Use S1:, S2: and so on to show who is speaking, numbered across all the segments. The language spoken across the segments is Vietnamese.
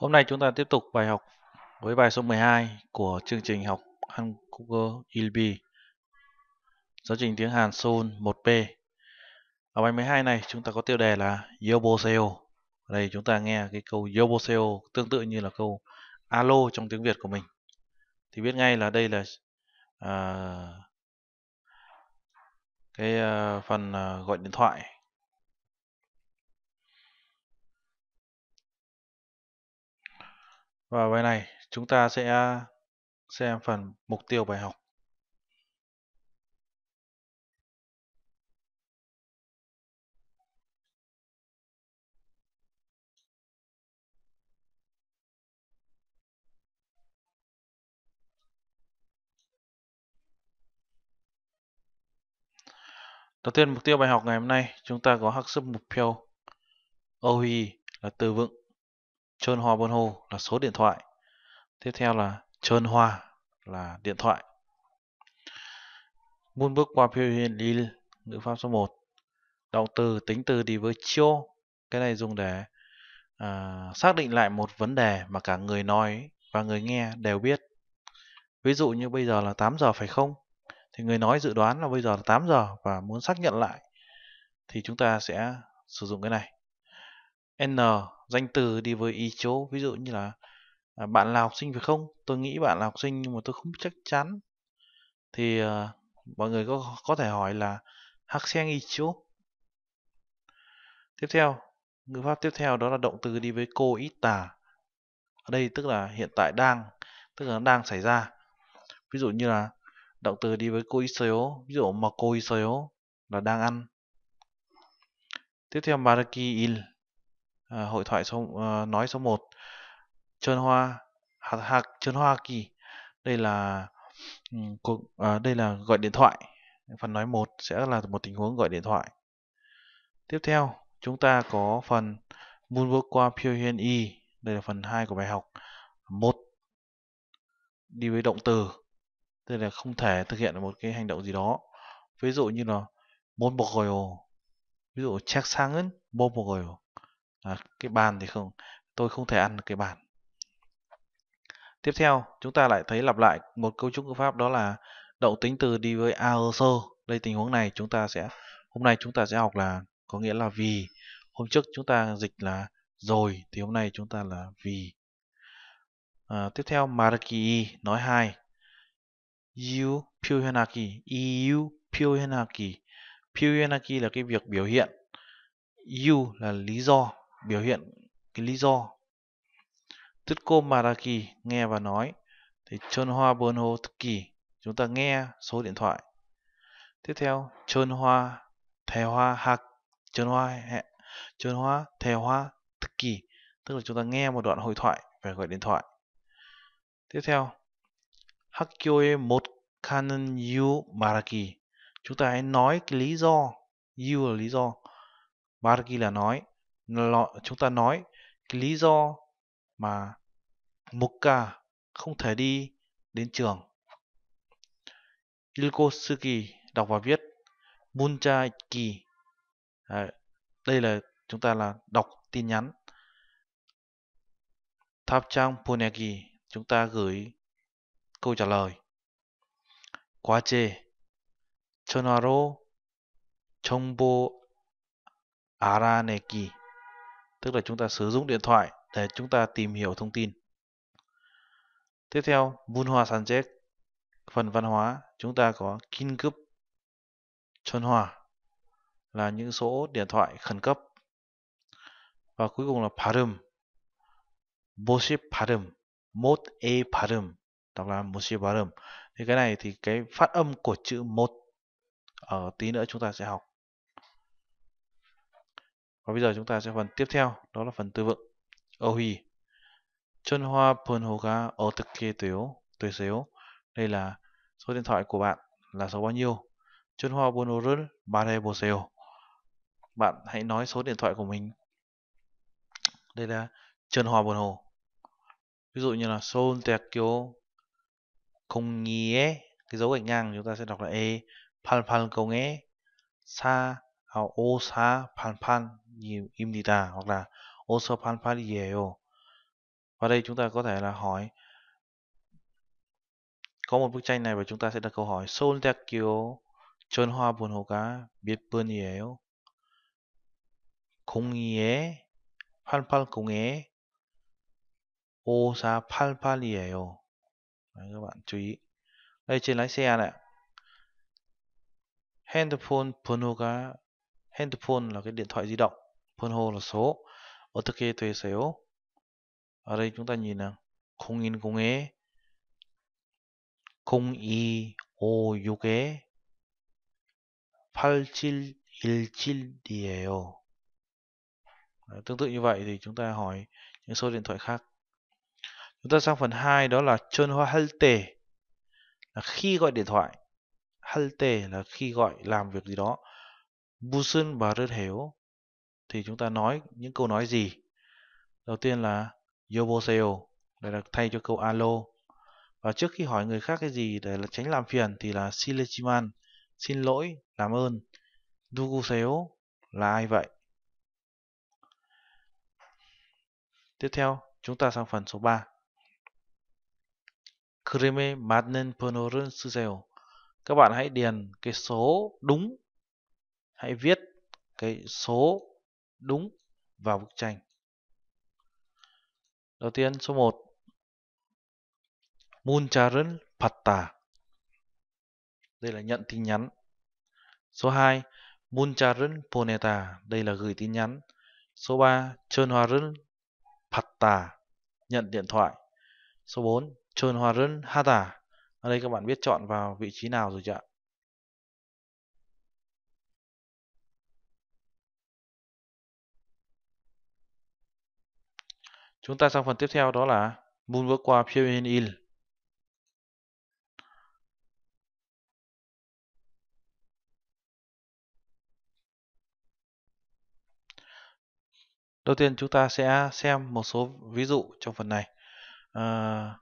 S1: Hôm nay chúng ta tiếp tục bài học với bài số 12 của chương trình học Hankook ILB giáo trình tiếng Hàn Seoul 1P. Ở bài 12 này chúng ta có tiêu đề là Yoboseo. đây chúng ta nghe cái câu Yoboseo tương tự như là câu alo trong tiếng Việt của mình. Thì biết ngay là đây là à, cái à, phần à, gọi điện thoại Và bài này chúng ta sẽ xem phần mục tiêu bài học. Đầu tiên mục tiêu bài học ngày hôm nay chúng ta có học sức mục tiêu OE là từ vựng Trơn Hoa Buôn Hồ là số điện thoại. Tiếp theo là Trơn Hoa là điện thoại. Buôn bước qua phiêu hiện Lille, ngữ pháp số 1. Động từ, tính từ đi với chiêu. Cái này dùng để à, xác định lại một vấn đề mà cả người nói và người nghe đều biết. Ví dụ như bây giờ là 8 giờ phải không? Thì người nói dự đoán là bây giờ là 8 giờ và muốn xác nhận lại thì chúng ta sẽ sử dụng cái này. N danh từ đi với ý chỗ ví dụ như là à, bạn là học sinh phải không tôi nghĩ bạn là học sinh nhưng mà tôi không chắc chắn thì à, mọi người có có thể hỏi là 학생 chỗ tiếp theo ngữ pháp tiếp theo đó là động từ đi với cô ít tả ở đây tức là hiện tại đang tức là nó đang xảy ra ví dụ như là động từ đi với cô ít isoyo ví dụ mà cô ít isoyo là đang ăn tiếp theo maraki il Ờ, hội thoại số à, nói số 1 Trơn Hoa hạt hạt Trơn Hoa Kỳ đây là ừ, cuộc à, đây là gọi điện thoại phần nói 1 sẽ là một tình huống gọi điện thoại tiếp theo chúng ta có phần Moonwork qua Pyongyang Y đây là phần 2 của bài học 1 đi với động từ tức là không thể thực hiện một cái hành động gì đó ví dụ như là môn bọc ví dụ check sang ấy môn bọc à, cái bàn thì không tôi không thể ăn được cái bàn tiếp theo chúng ta lại thấy lặp lại một cấu trúc ngữ pháp đó là động tính từ đi với also đây tình huống này chúng ta sẽ hôm nay chúng ta sẽ học là có nghĩa là vì hôm trước chúng ta dịch là rồi thì hôm nay chúng ta là vì à, tiếp theo maraki nói hai you pyuhenaki you pyuhenaki pyuhenaki là cái việc biểu hiện you là lý do biểu hiện cái lý do. Tutko Maraki nghe và nói thì hoa hồ thực kỳ. chúng ta nghe số điện thoại. Tiếp theo hoa hoa Taehua Hak hoa Hẹ hoa thực kỳ. tức là chúng ta nghe một đoạn hội thoại về gọi điện thoại. Tiếp theo Hakyoe một Canon Yu Maraki chúng ta hãy nói cái lý do Yu là lý do Maraki là nói chúng ta nói lý do mà Mukka không thể đi đến trường. Ilkosuki đọc và viết Muncha Ki. đây là chúng ta là đọc tin nhắn. Tháp trang Puneki chúng ta gửi câu trả lời. Quá chê. Chonaro 정보 알아내기 tức là chúng ta sử dụng điện thoại để chúng ta tìm hiểu thông tin. Tiếp theo, Bunhwa Sanjek, phần văn hóa, chúng ta có kinh Kinkup hòa là những số điện thoại khẩn cấp. Và cuối cùng là bố Parum, Boship một e A Parum, đọc là Moship Parum. Thì cái này thì cái phát âm của chữ một ở tí nữa chúng ta sẽ học. Và bây giờ chúng ta sẽ phần tiếp theo, đó là phần tư vựng. Ohi. Chân hoa hồ ở thực kê 어떻게 돼요? 되세요? Đây là số điện thoại của bạn là số bao nhiêu? Chân hoa hồ ba 번호를 bồ 보세요. Bạn hãy nói số điện thoại của mình. Đây là chân hoa hồ Ví dụ như là kiểu không 공이에 cái dấu gạch ngang chúng ta sẽ đọc là e 팔팔공에 사 오사판판입니다 hoặc là 이에요. và đây chúng ta có thể là hỏi có một bức tranh này và chúng ta sẽ đặt câu hỏi 솔대학교 전화번호가 몇 번이에요? 02에 880에 5488이에요. Đấy, các bạn chú ý. Đây trên lái xe này. 핸드폰 번호가 핸드폰 là cái điện thoại di động 폰호 là số ở thực thuê 되세요? ở đây chúng ta nhìn là 0102 0256에 8717이에요. Đấy, tương tự như vậy thì chúng ta hỏi những số điện thoại khác. Chúng ta sang phần 2 đó là 전화 할때 là khi gọi điện thoại. 할 때 là khi gọi làm việc gì đó. 무슨 말을 해요? Thì chúng ta nói những câu nói gì? Đầu tiên là 여보세요. Đây là thay cho câu alo. Và trước khi hỏi người khác cái gì để là tránh làm phiền thì là 실례지만 xin lỗi, làm ơn. 누구세요? Là ai vậy? Tiếp theo, chúng ta sang phần số 3. 그림에 맞는 번호를 쓰세요. Các bạn hãy điền cái số đúng hãy viết cái số đúng vào bức tranh đầu tiên số 1 Muncharan Patta đây là nhận tin nhắn số 2 Muncharan Poneta đây là gửi tin nhắn số 3 Chonharan Patta nhận điện thoại số 4 Chonharan Hata ở đây các bạn biết chọn vào vị trí nào rồi chứ ạ Chúng ta sang phần tiếp theo đó là Moon bước qua Pyongyang Il. Đầu tiên chúng ta sẽ xem một số ví dụ trong phần này. Uh,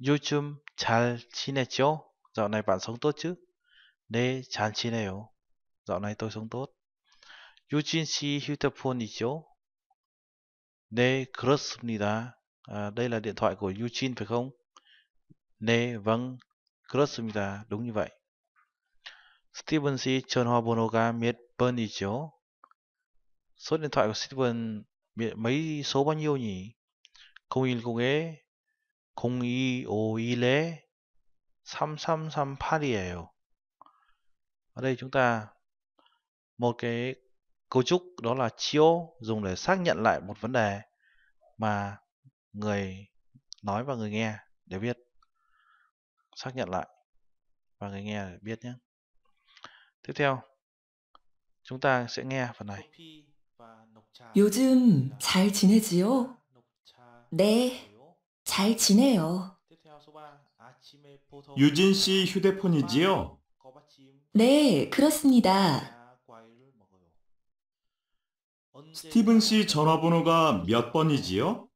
S1: 요즘 잘 지냈죠? Dạo này bạn sống tốt chứ? 네, 잘 지내요. Dạo này tôi sống tốt. 유진 씨 휴대폰 있죠? 네, 그렇습니다. À, đây là điện thoại của Eugene phải không? 네, vâng, 그렇습니다. Đúng như vậy. Steven 씨 전화번호가 몇 번이죠? Số điện thoại của Steven mấy số bao nhiêu nhỉ? 0101 0251 3338이에요. Ở đây chúng ta một cái cấu trúc đó là chiêu dùng để xác nhận lại một vấn đề mà người nói và người nghe để biết xác nhận lại và người nghe để biết nhé tiếp theo chúng ta sẽ nghe phần này 요즘
S2: 잘 지내지요? 네, 잘 지내요.
S1: 유진
S3: 씨 휴대폰이지요?
S2: 네, 그렇습니다.
S3: 스티븐 씨 전화번호가 몇 번이지요?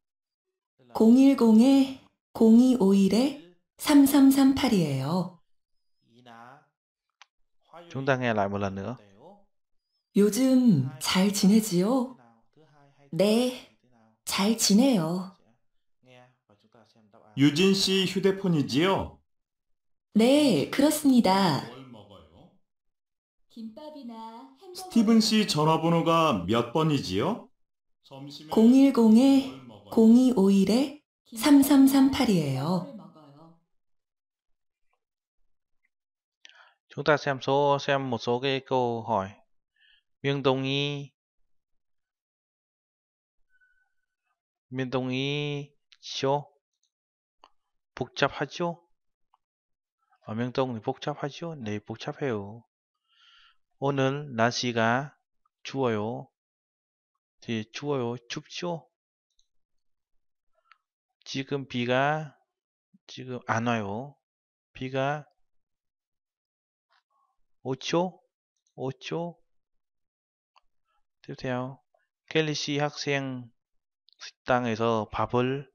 S2: 010-0251-3338이에요. Chúng ta n 요즘 잘 지내지요? 네, 잘 지내요.
S3: 유진 씨 휴대폰이지요?
S2: 네, 그렇습니다. 김밥이나 스티븐
S3: 씨 전화번호가 몇 번이지요?
S2: 010-0251-3338이에요.
S1: Chúng ta xem số xem một số cái câu hỏi. Miên Tông Y Miên Tông Y 시오 복잡하죠? 아, 명동 복잡하죠? 네, 복잡해요. 오늘 날씨가 추워요. 추워요. 춥죠? 지금 비가 지금 안 와요. 비가 오죠? 오죠? t i 요 켈리시 학생 식당에서 밥을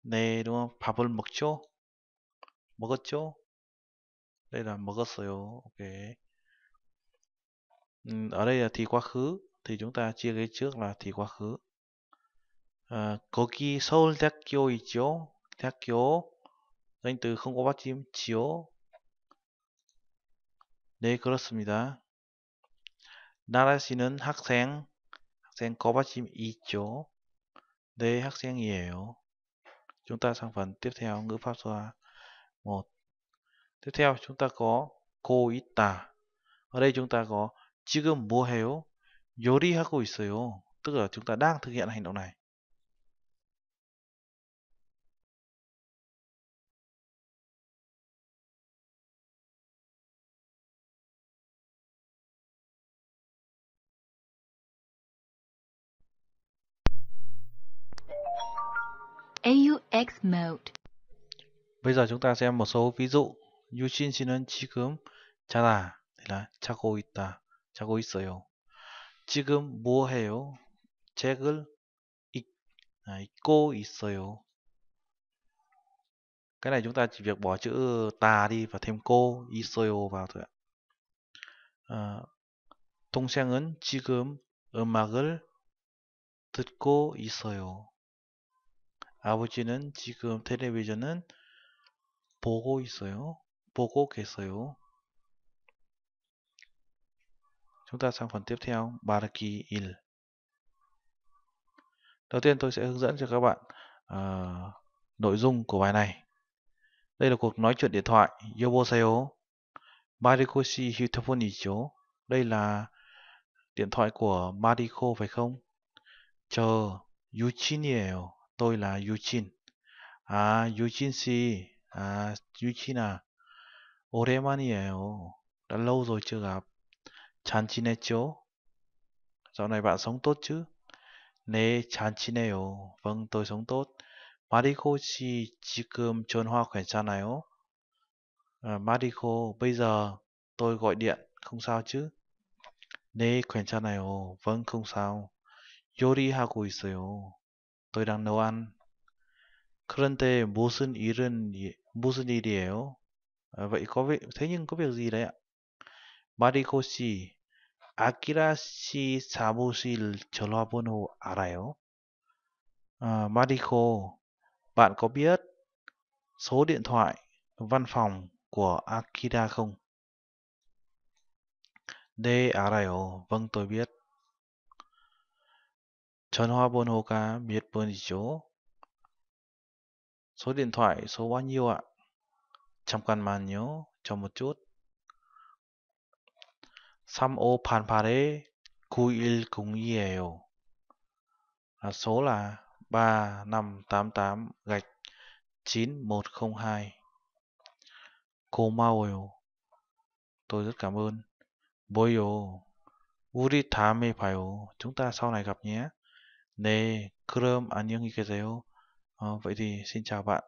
S1: 내 네, 그 밥을 먹죠? 먹었죠? 네, 나 먹었어요. 오케이. ở đây là thì quá khứ thì chúng ta chia cái trước là thì quá khứ à, 거기 서울 대학교 있죠 대학교 danh từ không có bắt chim chiếu để có được 네 học 나라시는 học 학생 có bắt chim để học 네 hiểu chúng ta sang phần tiếp theo ngữ pháp số 1 tiếp theo chúng ta có cô ít tà ở đây chúng ta có 지금 뭐 해요? 요리하고 있어요. Tức là chúng ta đang thực hiện hành động này.
S2: AUX mode.
S1: Bây giờ chúng ta xem một số ví dụ. 유진 씨는 지금 자다. là 자고 있다. 자고 있어요. 지금 뭐 해요? 책을 읽, 아, 고 있어요. Cái này chúng ta chỉ việc bỏ chữ tà đi và thêm cô, 있어요 vào thôi ạ. 아, 동생은 지금 음악을 듣고 있어요. 아버지는 지금 텔레비전은 보고 있어요. 보고 계세요. Chúng ta sang phần tiếp theo Baraki Il. Đầu tiên tôi sẽ hướng dẫn cho các bạn uh, nội dung của bài này. Đây là cuộc nói chuyện điện thoại Yoboseo Marikoshi Hitofonicho. Đây là điện thoại của Mariko phải không? Chờ Yuchiniel, tôi là Yuchin. À Yuchin si, à Yuchin à. Oremaniel, đã lâu rồi chưa gặp. 잘 지냈죠? Dạo này bạn sống tốt chứ? 네, 잘 지내요. Vâng, tôi sống tốt. 마리코 씨, 지금 전화 괜찮아요? À, 마리코, bây giờ tôi gọi điện, không sao chứ? 네, 괜찮아요. Vâng, không sao. 요리하고 있어요. Tôi đang nấu ăn. 그런데 무슨 일은 무슨 일이에요? À, vậy có việc thế nhưng có việc gì đấy ạ? 마리코 씨, 아키라 씨 사무실 전화번호 알아요? À, Mariko, bạn có biết số điện thoại văn phòng của Akira không? De 알아요. Vâng, tôi biết. 전화번호가 몇 번이죠? Số điện thoại số bao nhiêu ạ? 잠깐만요. Cho một chút. 3호 반팔에 9일 0 À, số là 3588 gạch 9102. Cô Mauel, tôi rất cảm ơn. Boyo, 우리 다음에 봐요. Chúng ta sau này gặp nhé. 네, 그럼 안녕히 계세요. À, ờ, vậy thì xin chào bạn.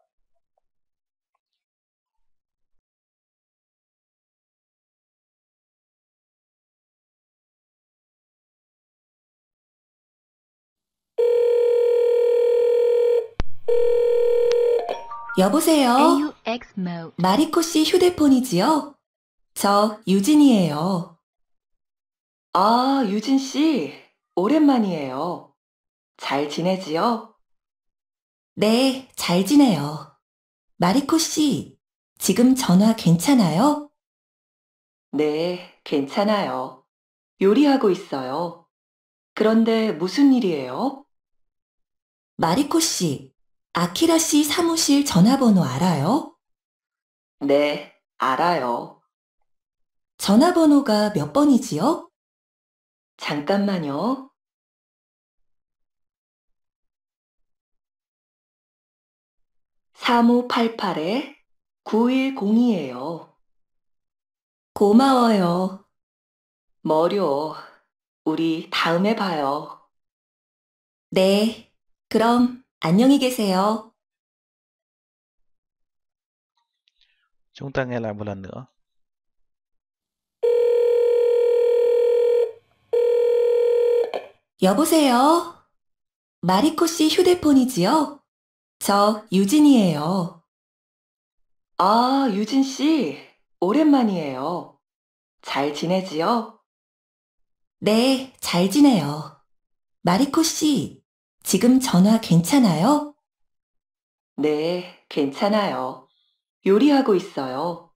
S2: 여보세요? 마리코 씨 휴대폰이지요? 저 유진이에요. 아, 유진 씨. 오랜만이에요. 잘 지내지요? 네, 잘 지내요. 마리코 씨, 지금 전화 괜찮아요? 네, 괜찮아요. 요리하고 있어요. 그런데 무슨 일이에요? 마리코 씨, 아키라 씨 사무실 전화번호 알아요? 네, 알아요. 전화번호가 몇 번이지요?
S4: 잠깐만요. 3 5 8 8 9 1 0 2에요 고마워요. 머려. 우리 다음에 봐요. 네, 그럼. 안녕히 계세요.
S1: Chúng ta
S2: 여보세요. 마리코 씨 휴대폰이지요? 저 유진이에요. 아, 유진 씨, 오랜만이에요. 잘 지내지요? 네, 잘 지내요. 마리코 씨, 지금 전화 괜찮아요? 네, 괜찮아요. 요리하고 있어요.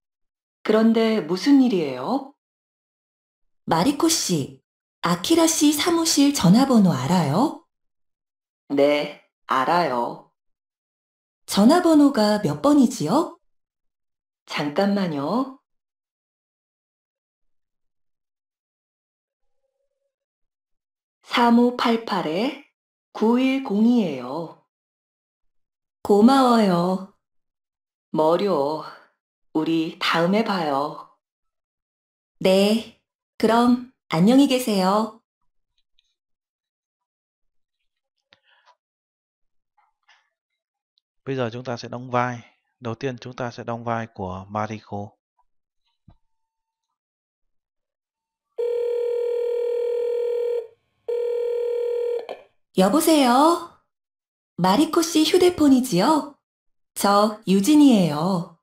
S2: 그런데 무슨 일이에요? 마리코 씨, 아키라 씨 사무실 전화번호 알아요? 네, 알아요. 전화번호가 몇 번이지요? 잠깐만요. 삼오팔팔에 9102예요. 고마워요. 머려. 우리 다음에 봐요. 네. 그럼 안녕히 계세요.
S1: Bây giờ chúng ta sẽ đóng vai. Đầu tiên chúng ta sẽ đóng vai của Mariko.
S2: 여보세요? 마리코 씨 휴대폰이지요? 저 유진이에요.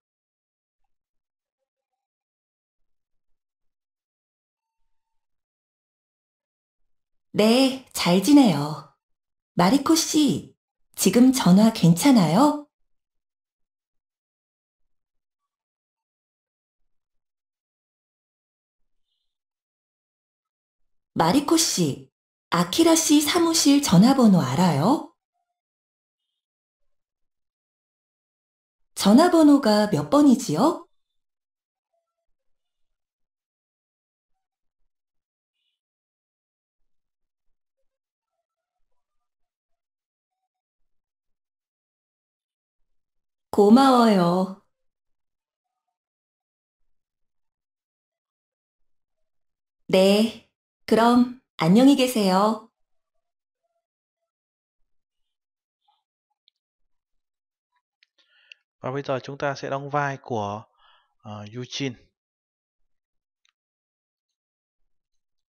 S4: 네, 잘 지내요. 마리코 씨, 지금 전화 괜찮아요? 마리코 씨, 아키라 씨 사무실 전화번호 알아요? 전화번호가 몇 번이지요? 고마워요. 네, 그럼. 안녕히 계세요.
S1: Và bây giờ chúng ta sẽ đóng vai của uh, Eugene.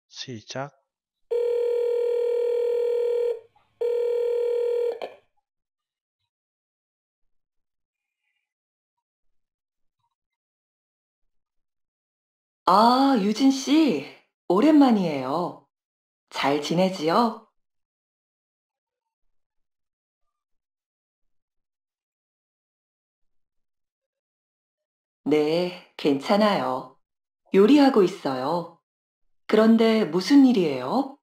S1: 시작.
S4: 아, 유진 씨, 오랜만이에요. 잘 지내지요? 네, 괜찮아요. 요리하고 있어요. 그런데 무슨 일이에요?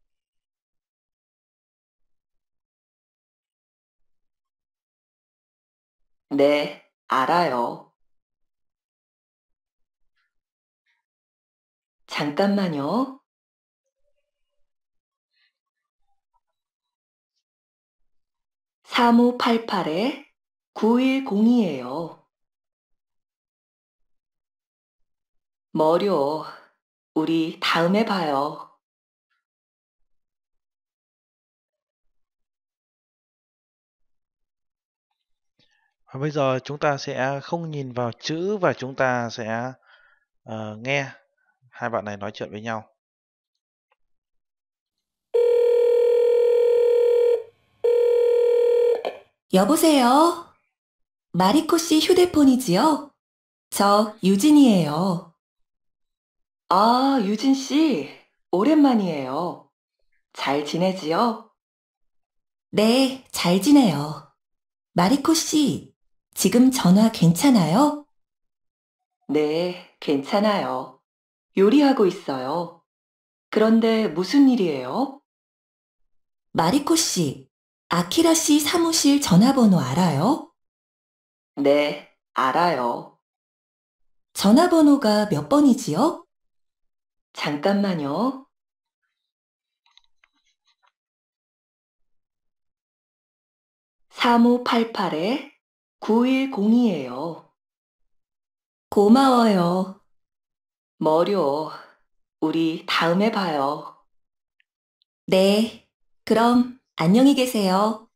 S4: 네, 알아요. 잠깐만요. 3588에 9102예요. 머려, 우리 다음에 봐요.
S1: Và bây giờ chúng ta sẽ không nhìn vào chữ và chúng ta sẽ uh, nghe hai bạn này nói chuyện với nhau.
S2: 여보세요? 마리코 씨 휴대폰이지요? 저 유진이에요. 아, 유진 씨, 오랜만이에요. 잘 지내지요? 네, 잘 지내요. 마리코 씨, 지금 전화 괜찮아요? 네, 괜찮아요. 요리하고 있어요. 그런데 무슨 일이에요? 마리코 씨, 아키라 씨 사무실 전화번호 알아요? 네, 알아요. 전화번호가 몇 번이지요? 잠깐만요. 3 5 8 8 9 1 0 2에요 고마워요. 머려. 우리 다음에 봐요. 네, 그럼. 안녕히 계세요.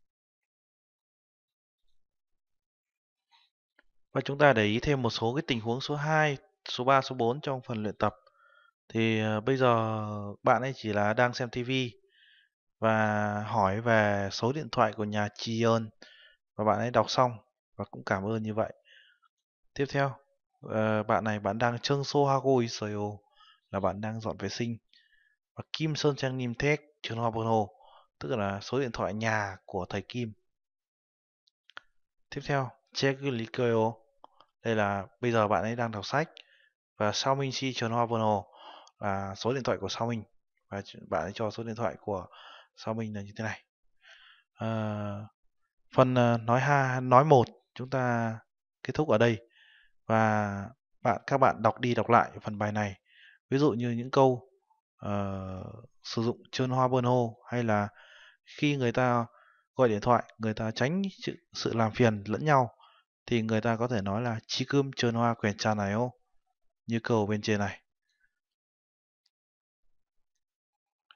S1: Và chúng ta để ý thêm một số cái tình huống số 2, số 3, số 4 trong phần luyện tập. Thì ờ, bây giờ bạn ấy chỉ là đang xem TV và hỏi về số điện thoại của nhà Tri ơn và bạn ấy đọc xong và cũng cảm ơn như vậy. Tiếp theo, ờ, bạn này bạn đang chương sô hago là bạn đang dọn vệ sinh và Kim Sơn Trang Nim Thek trường Hoa Bồn Hồ tức là số điện thoại nhà của thầy Kim. Tiếp theo, Cheglikeo. Đây là bây giờ bạn ấy đang đọc sách và sau Minh Chi Trần Hoa Vân Hồ là số điện thoại của sau Minh và bạn ấy cho số điện thoại của sau Minh là như thế này. À, phần ờ, nói ha nói một chúng ta kết thúc ở đây và bạn các bạn đọc đi đọc lại phần bài này ví dụ như những câu uh, sử dụng trơn hoa bơn hô hay là khi người ta gọi điện thoại người ta tránh sự làm phiền lẫn nhau thì người ta có thể nói là chi cơm trơn hoa quèn trà này ô như câu bên trên này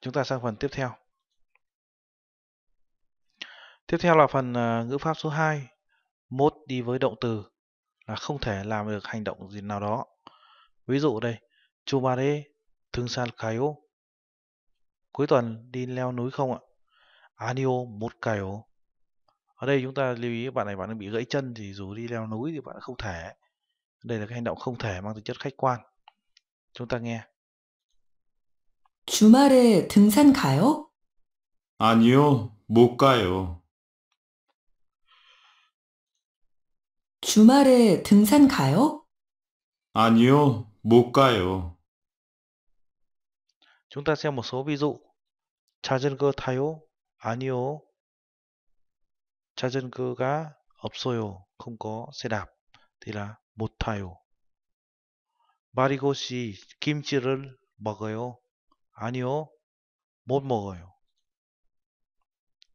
S1: chúng ta sang phần tiếp theo tiếp theo là phần à, ngữ pháp số 2 mốt đi với động từ là không thể làm được hành động gì nào đó ví dụ đây Ba chumare thương san khai ô, cuối tuần đi leo núi không ạ Anio Motkayo. Ở đây chúng ta lưu ý bạn này bạn đang bị gãy chân thì dù đi leo núi thì bạn không thể. Đây là cái hành động không thể mang tính chất khách quan. Chúng ta nghe. 주말에 등산 가요?
S3: 아니요, 못 가요.
S4: 주말에 등산 가요?
S3: 아니요, 못 가요.
S1: Chúng ta xem một số ví dụ. Cha dân cơ 타요? 아니요. 자전거가 없어요. 큰거 세답 디라 못 타요. 마리고시 김치를 먹어요. 아니요. 못 먹어요.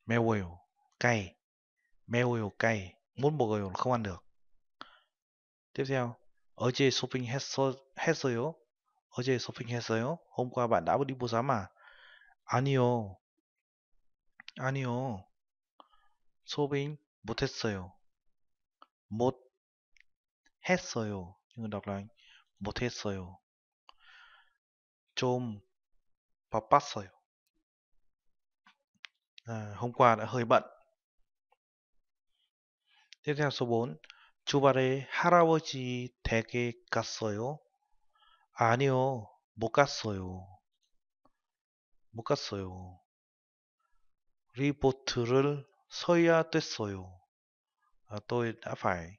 S1: 매워요. 까이. 매워요. 까이. 못 먹어요. 그만 둬. n g 요 어제 쇼핑 했어, 했어요. 어제 쇼핑 했어요. hôm qua bạn đ 아니요. 아니요. 소빙 못했어요. 못 했어요. 이거랑 못했어요. 좀 바빴어요. À, hôm qua đã hơi bận. Tiếp theo số 4. 주말에 할아버지 댁에 갔어요? 아니요. 못 갔어요. 못 갔어요. 리포트를 써야 됐어요. À, tôi đã phải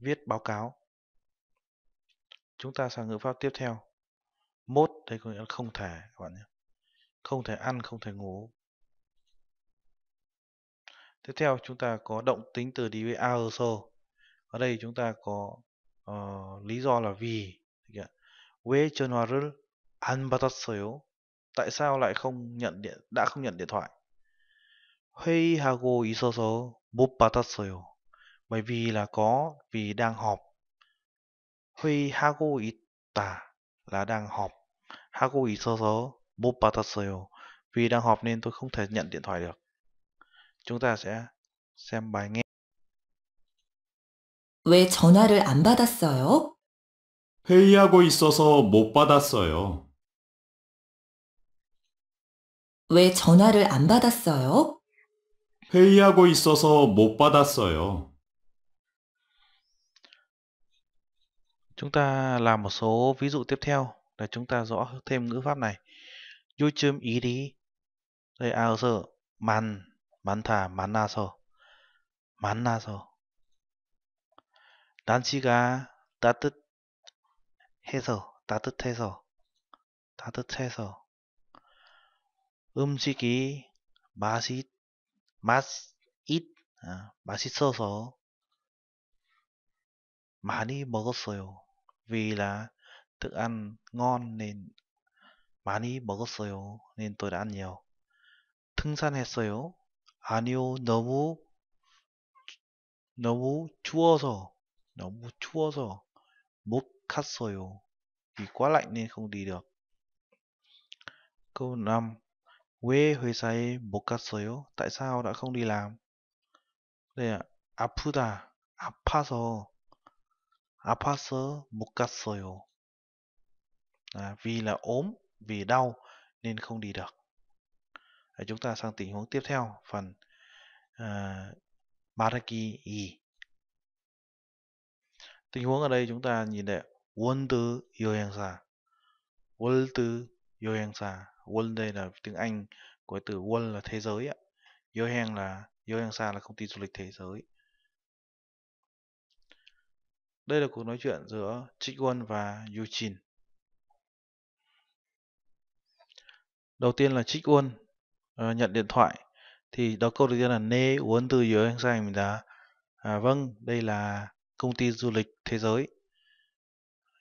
S1: viết báo cáo. Chúng ta sang ngữ pháp tiếp theo. Mốt đây có nghĩa là không thể các bạn nhé. Không thể ăn, không thể ngủ. Tiếp theo chúng ta có động tính từ đi với also. Ở đây chúng ta có uh, lý do là vì. 왜 전화를 안 받았어요? Tại sao lại không nhận điện đã không nhận điện thoại? 회의하고 있어서 못 받았어요. Bởi vì là có, vì đang họp. 회의하고 있다 là đang họp. 하고 있어서 못 받았어요. Vì đang họp nên tôi không thể nhận điện thoại được. Chúng ta sẽ xem bài nghe.
S4: 왜 전화를 안 받았어요?
S3: 회의하고 있어서 못 받았어요.
S2: 왜 전화를 안 받았어요?
S3: 회의하고 있어서 못
S1: 받았어요. Chúng ta làm một số ví dụ tiếp theo để chúng ta rõ thêm ngữ pháp này. 요즘 일이 네, 아서 만, 많다, 만나서 만나서 날씨가 따뜻해서 따뜻해서 따뜻해서 음식이 맛이 맛, it, 아, 맛있어서 많이 먹었어요. Vì là thức ăn ngon nên 많이 먹었어요. nên tôi đã ăn nhiều. 등산했어요. 아니요, 너무 너무 추워서 너무 추워서 못 갔어요. Vì quá lạnh nên không đi được. Câu 5왜 회사에 못 갔어요? tại sao đã không đi làm? đây là 아프다, 아파서, 아파서 못 갔어요. À, vì là ốm, vì đau nên không đi được. À, chúng ta sang tình huống tiếp theo, phần uh, 말하기 2. Tình huống ở đây chúng ta nhìn thấy 월드 여행사, 월드 여행사 World đây là tiếng Anh của từ world là thế giới ạ. Yohang là Sa là công ty du lịch thế giới. Đây là cuộc nói chuyện giữa Won và Yuchin. Đầu tiên là Chikwon uh, ờ, nhận điện thoại thì đó câu đầu tiên là nê uốn từ dưới anh sang mình đã à, vâng đây là công ty du lịch thế giới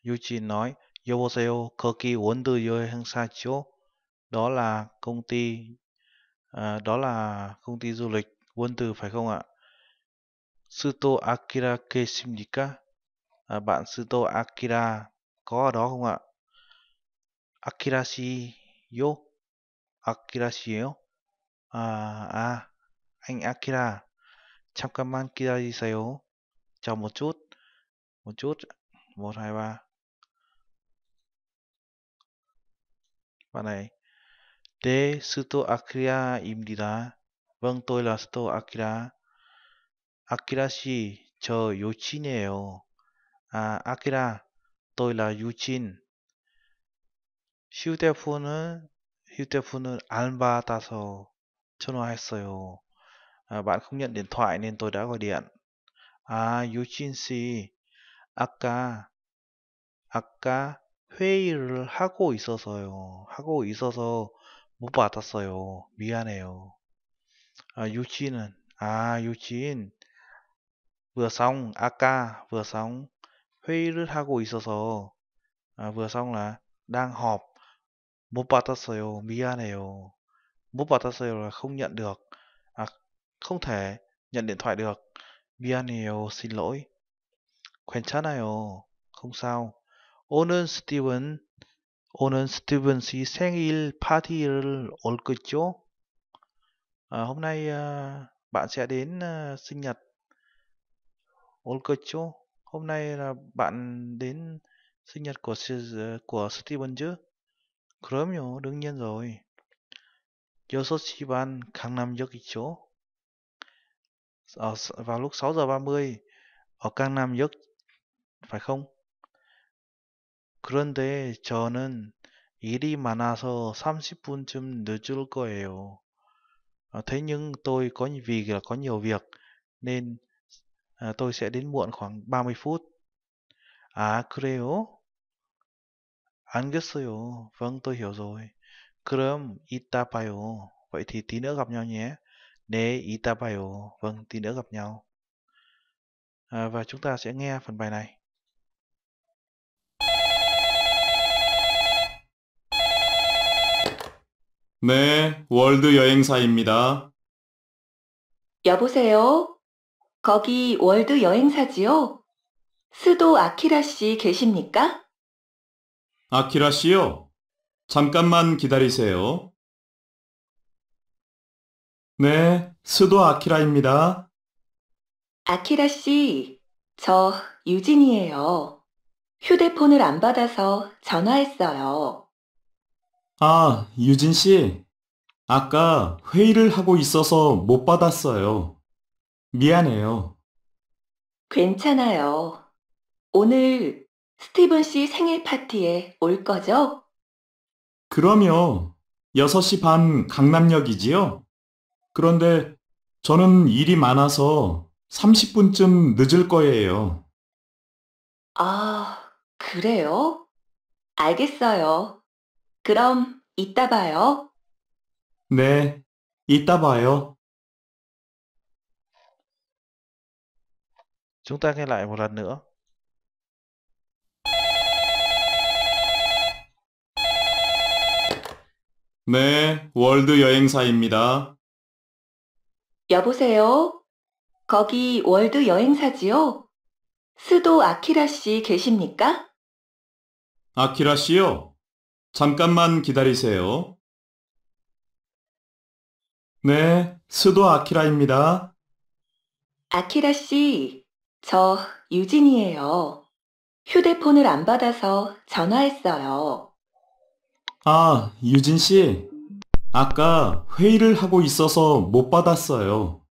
S1: Yuchi nói Yoboseo koki uốn từ dưới anh sang chiếu đó là công ty à, đó là công ty du lịch quân từ phải không ạ Suto Akira Keshimika à, bạn Suto Akira có ở đó không ạ Akira Shiyo Akira Shiyo à, à anh Akira Chăm cảm ơn Kira Shiyo một chút một chút một hai ba bạn này 네, 스토 아키라입니다. 벙토일라 스토 아키라. 아키라 씨, 저 요친이에요. 아, 아키라, 토일라 요친. 휴대폰은, 휴대폰은 안 받아서 전화했어요. 아, bạn không nhận điện thoại nên tôi đã gọi điện. 아, 요친 씨, 아까, 아까 회의를 하고 있어서요. 하고 있어서 못 받았어요. 미안해요. 아, 유치는 아 유치인 vừa xong 아까 vừa xong 회의를 하고 있어서 아, vừa xong là đang họp 못 받았어요. 미안해요. 못 받았어요 là không nhận được à, không thể nhận điện thoại được 미안해요 xin lỗi 괜찮아요 không sao 오늘 스티븐 오늘 스티븐 씨 생일 파티를 올 거죠? À, hôm nay bạn sẽ đến sinh nhật 올 거죠? Hôm nay là bạn đến sinh nhật của của Steven chứ? 그럼요, đương nhiên rồi. 6시 반 강남역 있죠? Ở, vào lúc 6 giờ 30 ở Gangnam Nam phải không? 그런데 저는 일이 많아서 30분쯤 늦을 거예요. Thế nhưng tôi có vì là có nhiều việc nên ờ, tôi sẽ đến muộn khoảng 30 phút. À, 그래요? 알겠어요. Vâng, tôi hiểu rồi. 그럼 이따 봐요. Vậy thì tí nữa gặp nhau nhé. 네, 이따 봐요. Vâng, tí nữa gặp nhau. À, và chúng ta sẽ nghe phần bài này. 네,
S3: 월드 여행사입니다.
S2: 여보세요? 거기 월드 여행사지요? 스도 아키라 씨 계십니까?
S3: 아키라 씨요? 잠깐만 기다리세요. 네, 스도 아키라입니다.
S2: 아키라 씨, 저 유진이에요. 휴대폰을 안 받아서 전화했어요.
S3: 아, 유진 씨. 아까 회의를 하고 있어서 못 받았어요. 미안해요.
S2: 괜찮아요. 오늘 스티븐 씨 생일 파티에 올 거죠?
S3: 그럼요. 6시 반 강남역이지요? 그런데 저는 일이 많아서 30분쯤 늦을 거예요.
S2: 아, 그래요? 알겠어요. 그럼 이따 봐요.
S4: 네, 이따 봐요.
S1: c ta nghe lại một lần nữa. 네, 월드
S3: 여행사입니다.
S2: 여보세요? 거기 월드 여행사지요? 스도 아키라 씨 계십니까?
S3: 아키라 씨요? 잠깐만 기다리세요. 네, 수도 아키라입니다.
S2: 아키라 씨, 저 유진이에요. 휴대폰을 안 받아서 전화했어요.
S3: 아, 유진 씨. 아까 회의를 하고 있어서 못 받았어요.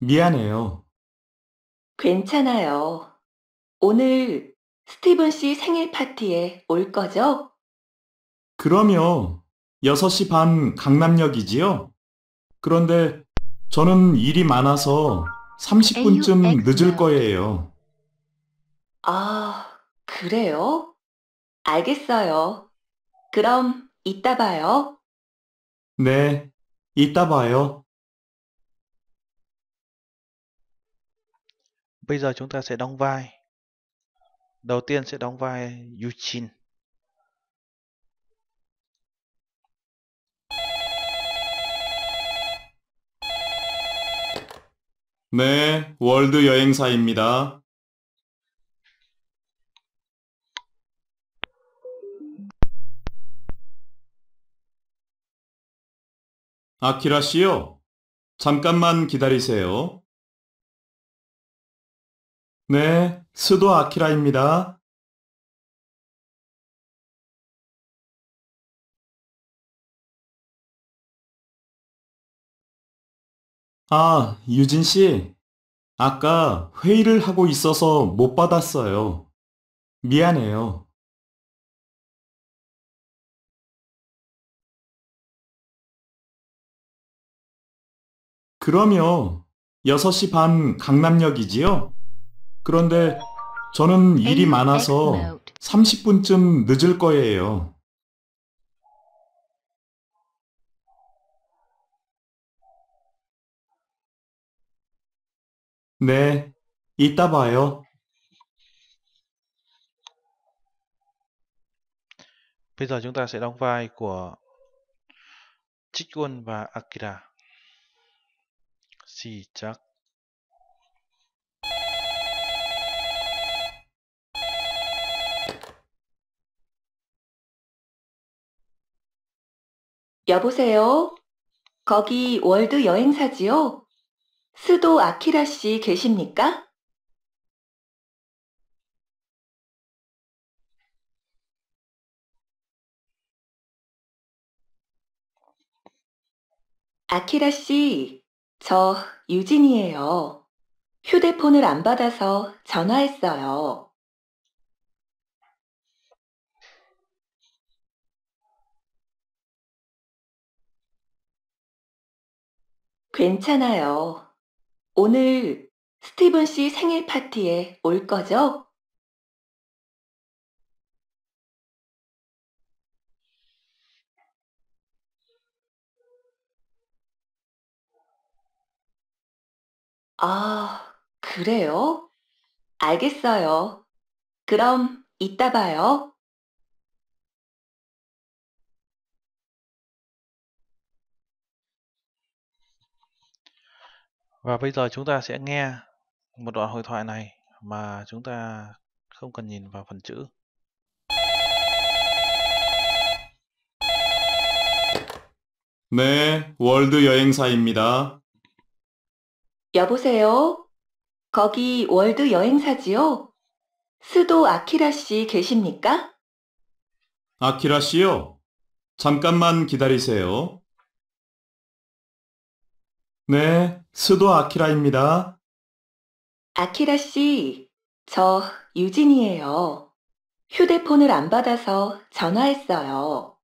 S3: 미안해요.
S2: 괜찮아요. 오늘 스티븐 씨 생일 파티에 올 거죠?
S3: 그럼요. 6시 반 강남역이지요? 그런데 저는 일이 많아서 30분쯤 늦을 거예요.
S2: 아, 그래요? 알겠어요. 그럼 이따 봐요.
S3: 네,
S1: 이따 봐요. Bây giờ chúng ta sẽ đóng vai. Đầu tiên sẽ đóng vai Yuchin.
S3: 네, 월드 여행사입니다.
S4: 아키라 씨요. 잠깐만 기다리세요. 네, 스도 아키라입니다. 아, 유진 씨. 아까 회의를 하고 있어서 못 받았어요. 미안해요.
S3: 그럼요. 6시 반 강남역이지요? 그런데 저는 일이 많아서 30분쯤 늦을 거예요.
S4: 네,
S1: 이따 봐요. Bây giờ chúng ta sẽ đóng vai của c h i k w n và Akira. 시작.
S2: 여보세요? 거기 월드 여행사지요? 스도 아키라 씨 계십니까? 아키라 씨, 저 유진이에요. 휴대폰을 안 받아서 전화했어요.
S4: 괜찮아요. 오늘 스티븐 씨 생일 파티에 올 거죠? 아, 그래요? 알겠어요. 그럼 이따 봐요.
S1: Và bây giờ chúng ta sẽ nghe một đoạn hội thoại này mà chúng ta không cần nhìn vào phần chữ.
S3: 네, 월드 여행사입니다.
S2: 여보세요? 거기 월드 여행사지요? 스도 아키라 씨 계십니까?
S3: 아키라 씨요? 잠깐만 기다리세요.
S4: 네, 수도 아키라입니다.
S2: 아키라 씨, 저 유진이에요. 휴대폰을 안 받아서 전화했어요.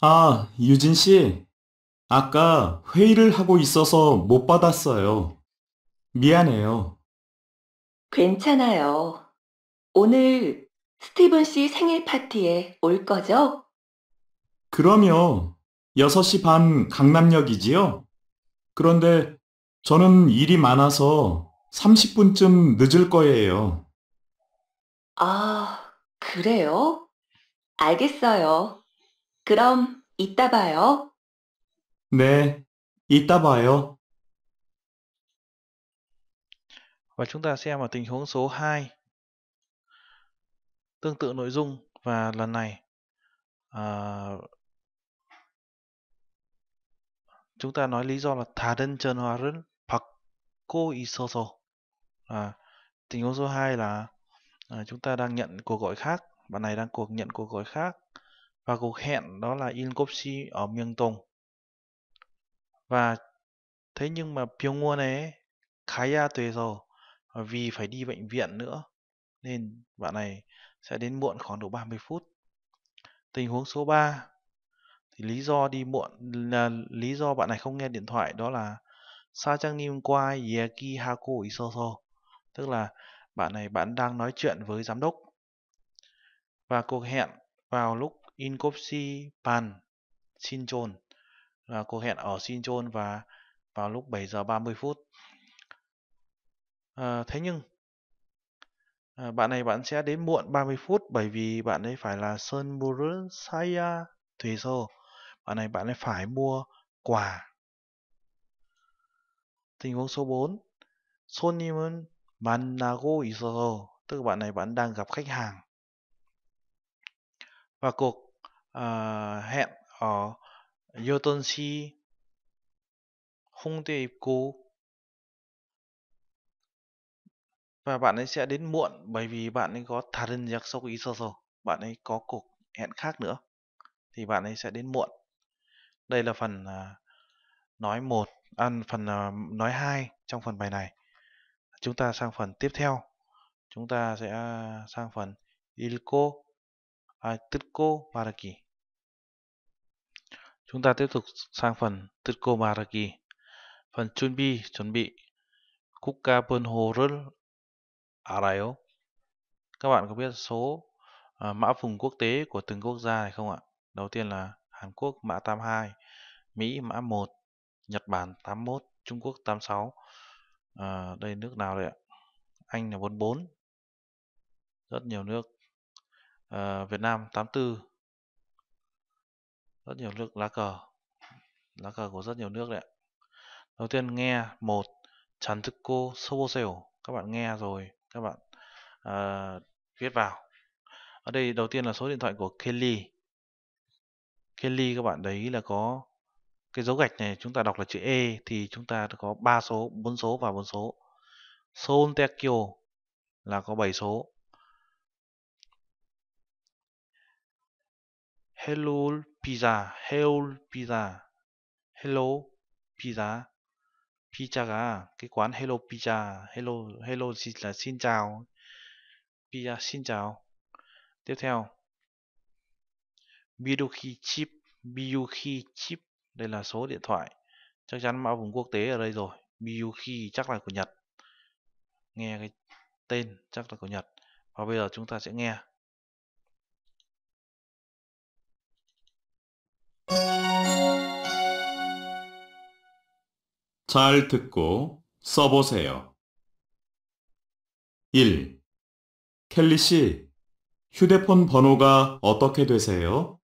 S3: 아, 유진 씨. 아까 회의를 하고 있어서 못 받았어요. 미안해요.
S2: 괜찮아요. 오늘 스티븐 씨 생일 파티에 올 거죠?
S3: 그럼요. 6시 반 강남역이지요? 그런데 저는 일이 많아서 30분쯤 늦을 거예요.
S2: 아, 그래요? 알겠어요. 그럼 이따 봐요.
S3: 네, 이따 봐요.
S1: Và chúng ta xem ở tình huống số 2. Tương tự nội dung và lần này à, chúng ta nói lý do là 다른 전화를 받고 있어서 à, tình huống số 2 là à, chúng ta đang nhận cuộc gọi khác bạn này đang cuộc nhận cuộc gọi khác và cuộc hẹn đó là Inkopsi ở miền Tùng và thế nhưng mà Pyongyang này khá ra tuyệt rồi vì phải đi bệnh viện nữa nên bạn này sẽ đến muộn khoảng độ 30 phút tình huống số 3 thì lý do đi muộn là lý do bạn này không nghe điện thoại đó là sa Sajangnnim qua Yaki Haku Isoso tức là bạn này bạn đang nói chuyện với giám đốc và cuộc hẹn vào lúc Inkopsi Pan Shinchon là cuộc hẹn ở Shinchon và vào lúc 7 giờ 30 phút à, thế nhưng à, bạn này bạn sẽ đến muộn 30 phút bởi vì bạn ấy phải là Sunburu Saya Thủy Sô ở này bạn ấy phải mua quà tình huống số 4 손님은 만나고 있어서 tức bạn này bạn đang gặp khách hàng và cuộc uh, hẹn ở Yotonshi Hongdae Ibku và bạn ấy sẽ đến muộn bởi vì bạn ấy có 다른 약속이 있어서 bạn ấy có cuộc hẹn khác nữa thì bạn ấy sẽ đến muộn đây là phần à, nói một, ăn à, phần à, nói hai trong phần bài này. Chúng ta sang phần tiếp theo. Chúng ta sẽ sang phần Ilko à, Tutko Maraki. Chúng ta tiếp tục sang phần Tutko Maraki. Phần chuẩn bị chuẩn bị Kuka Bunhorul Arayo. À Các bạn có biết số à, mã vùng quốc tế của từng quốc gia này không ạ? Đầu tiên là Hàn Quốc mã 82, Mỹ mã 1, Nhật Bản 81, Trung Quốc 86. À, đây nước nào đây ạ? Anh là 44. Rất nhiều nước. À, Việt Nam 84. Rất nhiều nước lá cờ. Lá cờ của rất nhiều nước đấy ạ. Đầu tiên nghe một chắn thức cô sâu sầu các bạn nghe rồi các bạn uh, viết vào ở đây đầu tiên là số điện thoại của Kelly Kelly các bạn đấy là có cái dấu gạch này chúng ta đọc là chữ E thì chúng ta có 3 số, 4 số và 4 số. Soltekio là có 7 số. Hello pizza, hello pizza. Hello pizza. Pizza cái quán Hello pizza, hello hello là xin chào. Pizza xin chào. Tiếp theo Biduki chip Biyuki chip đây là số điện thoại chắc chắn mã vùng quốc tế ở đây rồi Biyuki chắc là của Nhật nghe cái tên chắc là của Nhật và bây giờ chúng ta sẽ nghe
S3: 잘 듣고 써보세요. 1. 켈리 씨, 휴대폰 번호가 어떻게 되세요?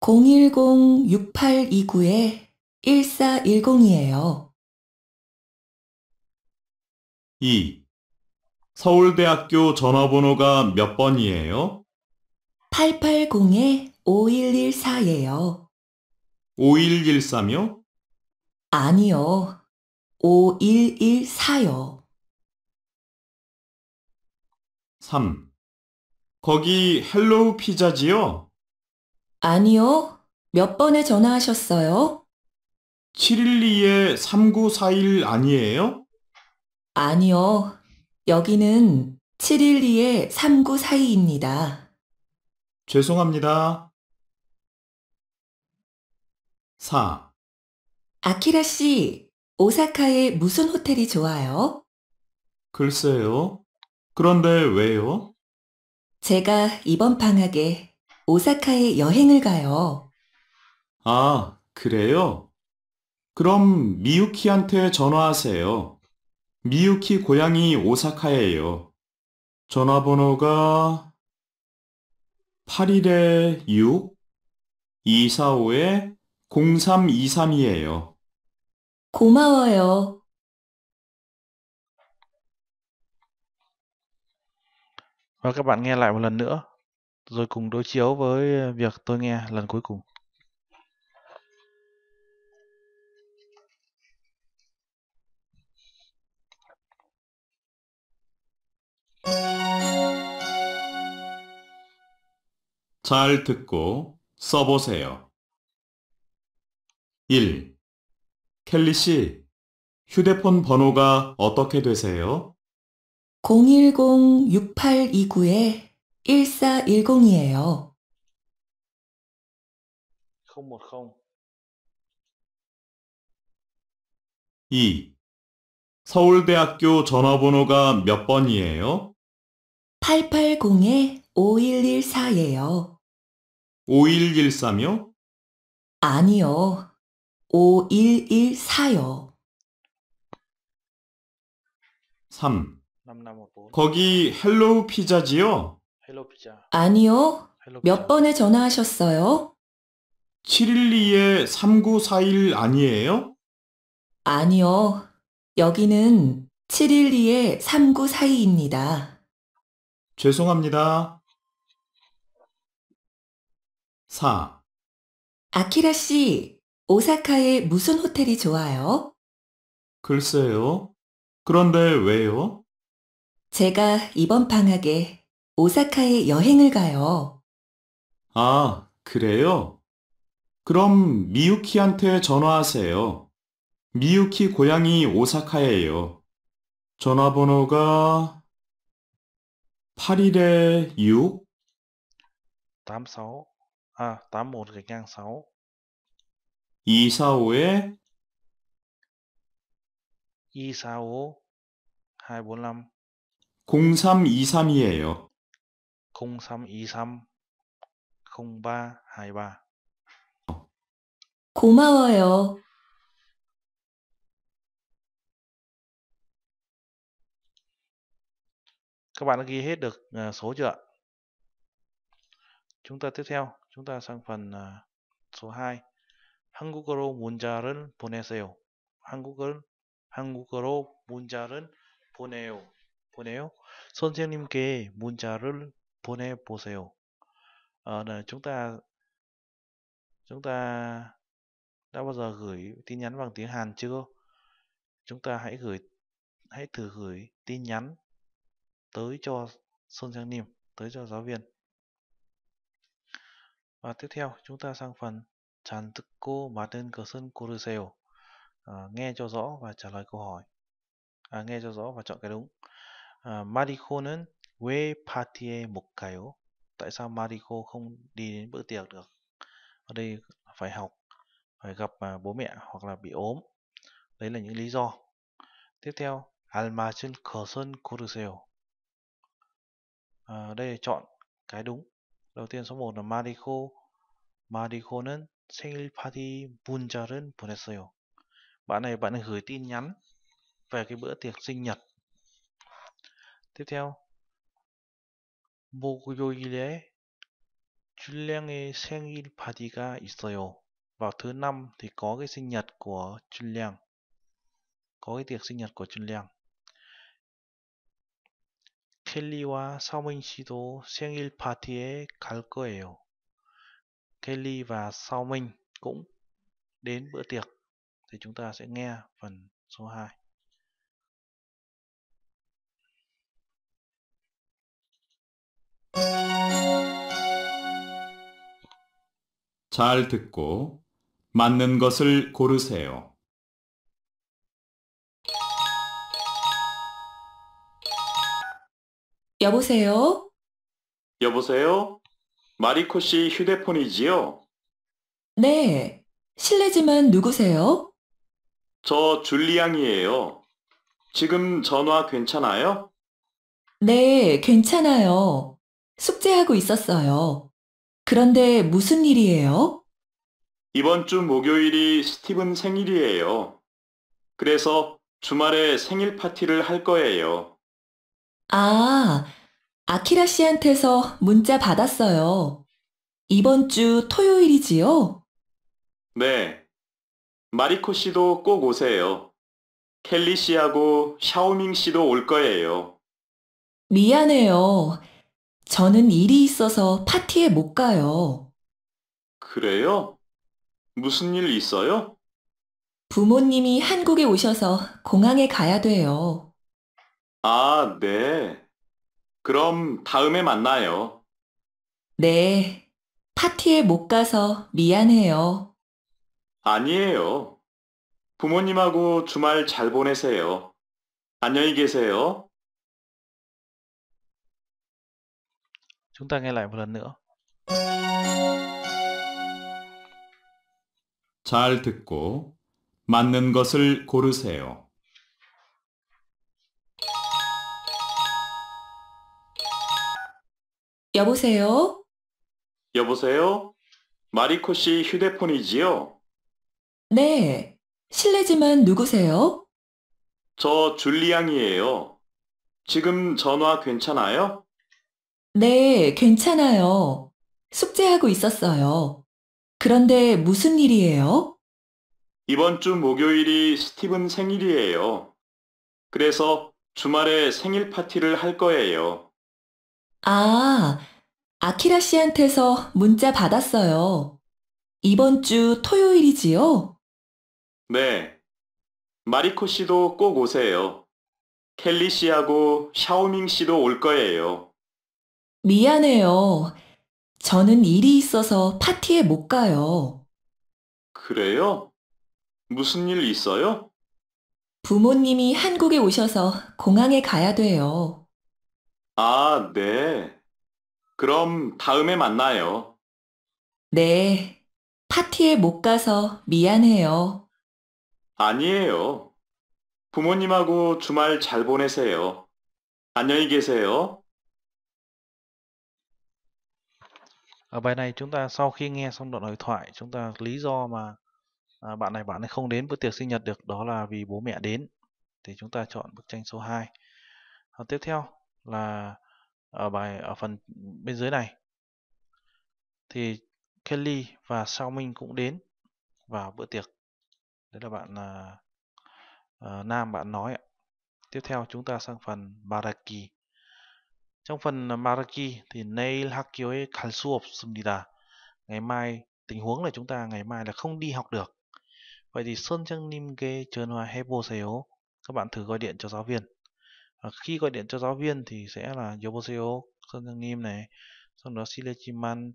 S4: 010-6829-1410이에요.
S3: 2. 서울대학교 전화번호가 몇 번이에요?
S2: 880-5114예요. 5 1 1 3요 아니요. 5114요.
S3: 3. 거기 헬로우 피자지요? 아니요. 몇 번에 전화하셨어요?
S2: 712-3941 아니에요? 아니요. 여기는 712-3942입니다.
S3: 죄송합니다. 4.
S2: 아키라 씨, 오사카에 무슨 호텔이 좋아요?
S3: 글쎄요. 그런데 왜요?
S2: 제가 이번 방학에 오사카에 여행을 가요.
S3: 아, 그래요? 그럼 미유키한테 전화하세요. 미유키 고향이 오사카예요. 전화번호가 8 1 6, 2 4 5 0323이에요.
S4: 고마워요.
S1: Và các bạn nghe lại một lần nữa. rồi cùng đối chiếu với việc tôi nghe lần cuối cùng.
S3: 잘 듣고 써보세요. 1. 켈리 씨, 휴대폰 번호가 어떻게 되세요?
S2: 010-6829에 1410이에요.
S3: 2. 서울대학교 전화번호가 몇 번이에요?
S4: 880-5114예요.
S3: 5 1 1 3요
S4: 아니요.
S3: 5114요. 3. 거기 헬로우 피자지요? 아니요.
S2: 몇 번에 전화하셨어요? 712-3941 아니에요? 아니요. 여기는 712-3942입니다.
S3: 죄송합니다. 4.
S4: 아키라 씨, 오사카에
S2: 무슨 호텔이 좋아요?
S3: 글쎄요. 그런데 왜요?
S2: 제가 이번 방학에 오사카에 여행을 가요.
S3: 아, 그래요? 그럼 미유키한테 전화하세요. 미유키 고향이 오사카예요.
S1: 전화번호가 8일에 6 86. 아, 81 그냥 45. 245에 245 245 032이에요. 0323 0323 고마워요. Các bạn đã ghi hết được số chưa Chúng ta tiếp theo, chúng ta sang phần số 2. 한국어로 문자를 보내세요. 한국을 한국어로 문자를 보내요. 보내요. 선생님께 문자를 보내보세요. Ờ, chúng ta chúng ta đã bao giờ gửi tin nhắn bằng tiếng Hàn chưa? Chúng ta hãy gửi hãy thử gửi tin nhắn tới cho Sơn Giang Niệm, tới cho giáo viên. Và tiếp theo chúng ta sang phần 잘 듣고 맞은 것은 고르세요. À, nghe cho rõ và trả lời câu hỏi. À, nghe cho rõ và chọn cái đúng. 아, à, 마리코는 왜 파티에 못 가요? Tại sao Mariko không đi đến bữa tiệc được? Ở đây phải học, phải gặp à, bố mẹ hoặc là bị ốm. Đấy là những lý do. Tiếp theo, 알맞은 것은 고르세요. À, đây là chọn cái đúng. Đầu tiên số 1 là Mariko. Mariko는 생일 파티 문자를 보냈어요. Bạn này bạn này gửi tin nhắn về cái bữa tiệc sinh nhật. Tiếp theo, 목요일에 Juliang의 생일 파티가 있어요. Vào thứ năm thì có cái sinh nhật của Juliang. Có cái tiệc sinh nhật của Juliang. 켈리와 서민 씨도 생일 파티에 갈 거예요. Kelly và Sao Minh cũng đến bữa tiệc thì chúng ta sẽ nghe phần số 2.
S3: 잘 듣고 맞는 것을 고르세요.
S2: 여보세요?
S3: 여보세요? 마리코 씨 휴대폰이지요?
S2: 네. 실례지만 누구세요?
S3: 저 줄리앙이에요. 지금 전화 괜찮아요?
S2: 네, 괜찮아요. 숙제하고 있었어요. 그런데 무슨 일이에요?
S3: 이번 주 목요일이 스티븐 생일이에요. 그래서 주말에 생일 파티를 할 거예요.
S2: 아, 아키라 씨한테서 문자 받았어요. 이번 주 토요일이지요?
S3: 네. 마리코 씨도 꼭 오세요. 켈리 씨하고 샤오밍 씨도 올 거예요.
S2: 미안해요. 저는 일이 있어서 파티에 못 가요.
S3: 그래요? 무슨 일 있어요?
S2: 부모님이 한국에 오셔서 공항에 가야 돼요.
S3: 아, 네. 그럼 다음에 만나요.
S2: 네. 파티에 못 가서 미안해요.
S3: 아니에요. 부모님하고 주말 잘 보내세요. 안녕히 계세요.
S1: Chúng ta nghe lại một lần nữa.
S3: 잘 듣고 맞는 것을 고르세요.
S2: 여보세요?
S3: 여보세요? 마리코 씨 휴대폰이지요?
S2: 네. 실례지만 누구세요?
S3: 저 줄리앙이에요. 지금 전화 괜찮아요?
S2: 네, 괜찮아요. 숙제하고 있었어요. 그런데 무슨 일이에요?
S3: 이번 주 목요일이 스티븐 생일이에요. 그래서 주말에 생일 파티를 할 거예요.
S2: 아, 아키라 씨한테서 문자 받았어요. 이번 주 토요일이지요?
S3: 네. 마리코 씨도 꼭 오세요. 켈리 씨하고 샤오밍 씨도 올 거예요.
S2: 미안해요. 저는 일이 있어서 파티에 못 가요.
S3: 그래요? 무슨 일 있어요?
S2: 부모님이 한국에 오셔서 공항에 가야 돼요.
S3: 아, 네. 그럼 다음에 만나요.
S2: 네. 파티에 못 가서 미안해요.
S3: 아니에요. 부모님하고 주말 잘 보내세요. 안녕히 계세요.
S1: ở bài này chúng ta sau khi nghe xong đoạn đối thoại chúng ta lý do mà à, bạn này bạn ấy không đến bữa tiệc sinh nhật được đó là vì bố mẹ đến thì chúng ta chọn bức tranh số 2 à, ờ, tiếp theo là ở bài ở phần bên dưới này thì Kelly và Sao Minh cũng đến vào bữa tiệc đấy là bạn à, à, Nam bạn nói tiếp theo chúng ta sang phần Baraki trong phần Maraki thì 내일 학교에 갈수 없습니다. Ngày mai, tình huống là chúng ta ngày mai là không đi học được. Vậy thì Sơn Trang Nim Ge Trơn Hoa Heboseyo các bạn thử gọi điện cho giáo viên. Và khi gọi điện cho giáo viên thì sẽ là Yoboseyo, Sơn Trang Nim này, xong đó Silechiman